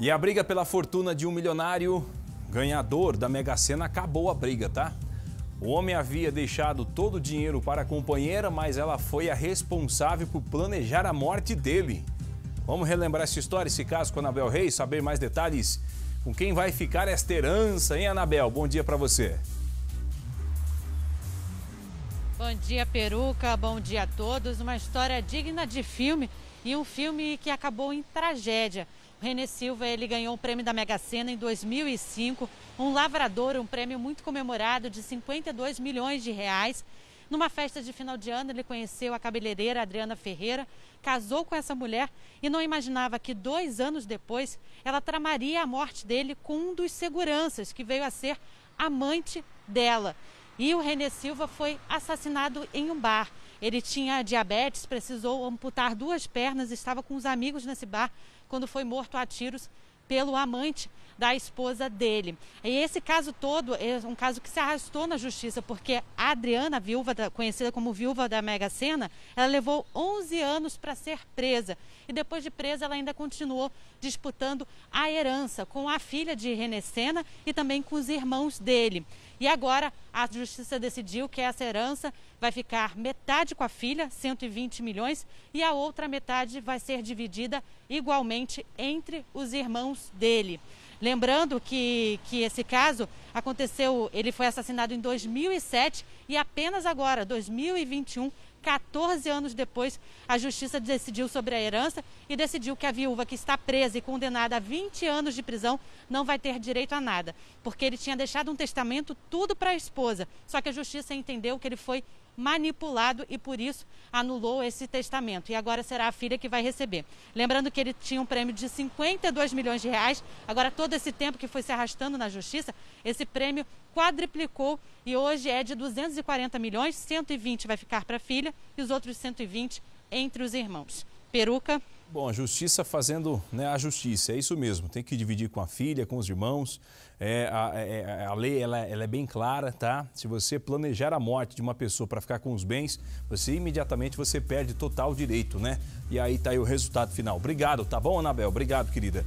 E a briga pela fortuna de um milionário ganhador da Mega Sena acabou a briga, tá? O homem havia deixado todo o dinheiro para a companheira, mas ela foi a responsável por planejar a morte dele. Vamos relembrar essa história, esse caso com a Anabel Reis, saber mais detalhes com quem vai ficar esta herança, hein, Anabel? Bom dia para você. Bom dia, Peruca. Bom dia a todos. Uma história digna de filme e um filme que acabou em tragédia. O René Silva ele ganhou o prêmio da Mega Sena em 2005, um lavrador, um prêmio muito comemorado de 52 milhões de reais. Numa festa de final de ano, ele conheceu a cabeleireira Adriana Ferreira, casou com essa mulher e não imaginava que dois anos depois ela tramaria a morte dele com um dos seguranças, que veio a ser amante dela. E o René Silva foi assassinado em um bar. Ele tinha diabetes, precisou amputar duas pernas, estava com os amigos nesse bar quando foi morto a tiros pelo amante da esposa dele. E esse caso todo é um caso que se arrastou na justiça, porque a Adriana, viúva da, conhecida como viúva da Mega Sena, ela levou 11 anos para ser presa. E depois de presa, ela ainda continuou disputando a herança com a filha de René Sena e também com os irmãos dele. E agora a justiça decidiu que essa herança vai ficar metade com a filha, 120 milhões, e a outra metade vai ser dividida igualmente entre os irmãos dele. Lembrando que, que esse caso aconteceu, ele foi assassinado em 2007 e apenas agora, 2021, 14 anos depois, a justiça decidiu sobre a herança e decidiu que a viúva que está presa e condenada a 20 anos de prisão não vai ter direito a nada, porque ele tinha deixado um testamento tudo para a esposa. Só que a justiça entendeu que ele foi manipulado e por isso anulou esse testamento. E agora será a filha que vai receber. Lembrando que ele tinha um prêmio de 52 milhões de reais. Agora, todo esse tempo que foi se arrastando na justiça, esse prêmio quadriplicou e hoje é de 240 milhões, 120 vai ficar para a filha e os outros 120 entre os irmãos. Peruca, Bom, a justiça fazendo né, a justiça, é isso mesmo. Tem que dividir com a filha, com os irmãos. É, a, é, é, a, lei ela, ela, é bem clara, tá? Se você planejar a morte de uma pessoa para ficar com os bens, você imediatamente você perde total direito, né? E aí tá aí o resultado final. Obrigado, tá bom, Anabel? Obrigado, querida.